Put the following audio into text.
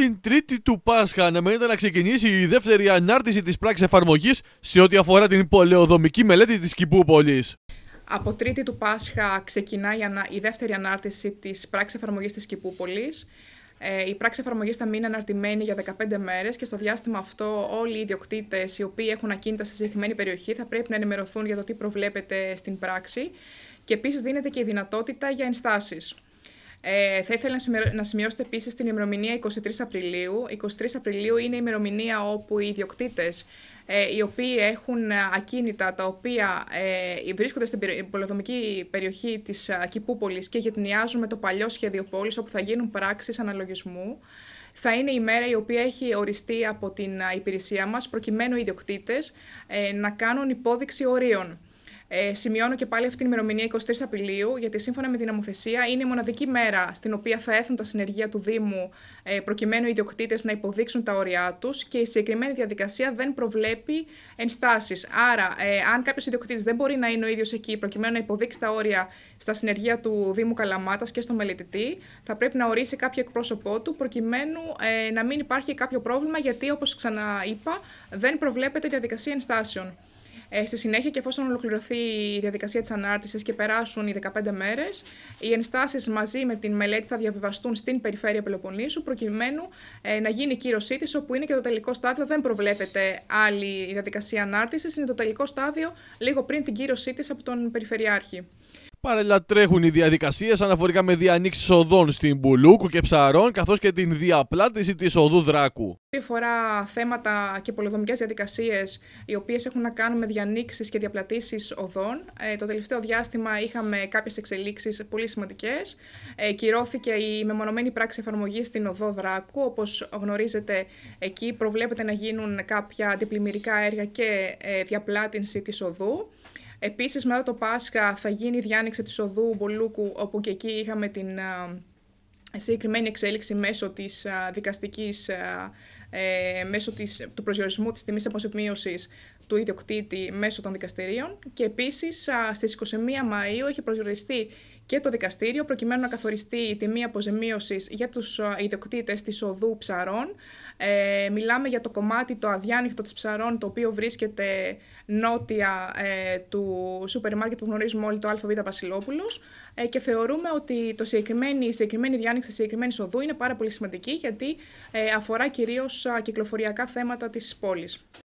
την Τρίτη του Πάσχα αναμένεται να ξεκινήσει η δεύτερη ανάρτηση της πράξης εφαρμογής σε ό,τι αφορά την πολεοδομική μελέτη της κυπούπολης. Από Τρίτη του Πάσχα ξεκινάει η δεύτερη ανάρτηση της πράξης εφαρμογής της Κυπούπολης. Ε, η πράξη εφαρμογής θα μείνει αναρτημένη για 15 μέρες και στο διάστημα αυτό όλοι οι ιδιοκτήτες οι οποίοι έχουν ακίνητα σε συγκεκριμένη περιοχή θα πρέπει να ενημερωθούν για το τι προβλέπεται στην πράξη και επίσης δίνεται και η δυνατότητα για ενστάσεις. Ε, θα ήθελα να σημειώσετε επίσης την ημερομηνία 23 Απριλίου. 23 Απριλίου είναι η ημερομηνία όπου οι ιδιοκτήτες ε, οι οποίοι έχουν ακίνητα τα οποία ε, βρίσκονται στην πολεοδομική περιοχή της ε, Κυπούπολης και γετνιάζουν με το παλιό σχέδιο πόλης όπου θα γίνουν πράξεις αναλογισμού θα είναι η μέρα η οποία έχει οριστεί από την ε, υπηρεσία μας προκειμένου οι ιδιοκτήτες να κάνουν υπόδειξη ορίων. Ε, σημειώνω και πάλι αυτή την ημερομηνία 23 Απριλίου, γιατί σύμφωνα με την νομοθεσία είναι η μοναδική μέρα στην οποία θα έρθουν τα συνεργεία του Δήμου ε, προκειμένου οι ιδιοκτήτες να υποδείξουν τα όρια τους και η συγκεκριμένη διαδικασία δεν προβλέπει ενστάσεις. Άρα, ε, αν κάποιος ιδιοκτήτης δεν μπορεί να είναι ο ίδιος εκεί προκειμένου να υποδείξει τα όρια στα συνεργεία του Δήμου Καλαμάτας και στο μελετητή, θα πρέπει να ορίσει κάποιο εκπρόσωπό του προκειμένου ε, να μην υπάρχει κάποιο πρόβλημα, γιατί όπως ξαναείπα, δεν προβλέπεται διαδικασία ενστάσεων. Ε, στη συνέχεια και εφόσον ολοκληρωθεί η διαδικασία της ανάρτησης και περάσουν οι 15 μέρες, οι ενστάσεις μαζί με την μελέτη θα διαβιβαστούν στην Περιφέρεια Πελοποννήσου προκειμένου ε, να γίνει η κύρωσή της, όπου είναι και το τελικό στάδιο. Δεν προβλέπεται άλλη διαδικασία ανάρτησης, είναι το τελικό στάδιο λίγο πριν την κύρωσή της από τον Περιφερειάρχη. Παράλληλα τρέχουν οι διαδικασίες αναφορικά με διανοίξεις οδών στην Μπουλούκου και Ψαρών, καθώς και την διαπλάτηση της οδού Δράκου. Ό,τι αφορά θέματα και πολυδομικέ διαδικασίες, οι οποίες έχουν να κάνουν με διανοίξεις και διαπλατήσεις οδών, ε, το τελευταίο διάστημα είχαμε κάποιες εξελίξεις πολύ σημαντικές. Ε, κυρώθηκε η μεμονωμένη πράξη εφαρμογής στην οδό Δράκου. Όπως γνωρίζετε, εκεί προβλέπεται να γίνουν κάποια αντιπλημμυρικά έργα και ε, διαπλάτηση της οδού. Επίσης μετά το Πάσχα θα γίνει η διάνοιξη της οδού Μπολούκου όπου και εκεί είχαμε την συγκεκριμένη εξέλιξη μέσω της δικαστικής, ε, μέσω της, του προσδιορισμού της τιμής αποζημίωσης του ιδιοκτήτη μέσω των δικαστηρίων και επίσης στις 21 Μαΐου έχει προσδιοριστεί και το δικαστήριο προκειμένου να καθοριστεί η τιμή αποζημίωσης για τους ιδιοκτήτες της οδού ψαρών ε, μιλάμε για το κομμάτι το αδιάνυχτο της ψαρών, το οποίο βρίσκεται νότια ε, του σούπερ μάρκετ που γνωρίζουμε όλοι, το ΑΒ Βασιλόπουλος. Ε, και θεωρούμε ότι το συγκεκριμένη, η συγκεκριμένη διάνοιξη συγκεκριμένης οδού είναι πάρα πολύ σημαντική, γιατί ε, αφορά κυρίως κυκλοφοριακά θέματα της πόλης.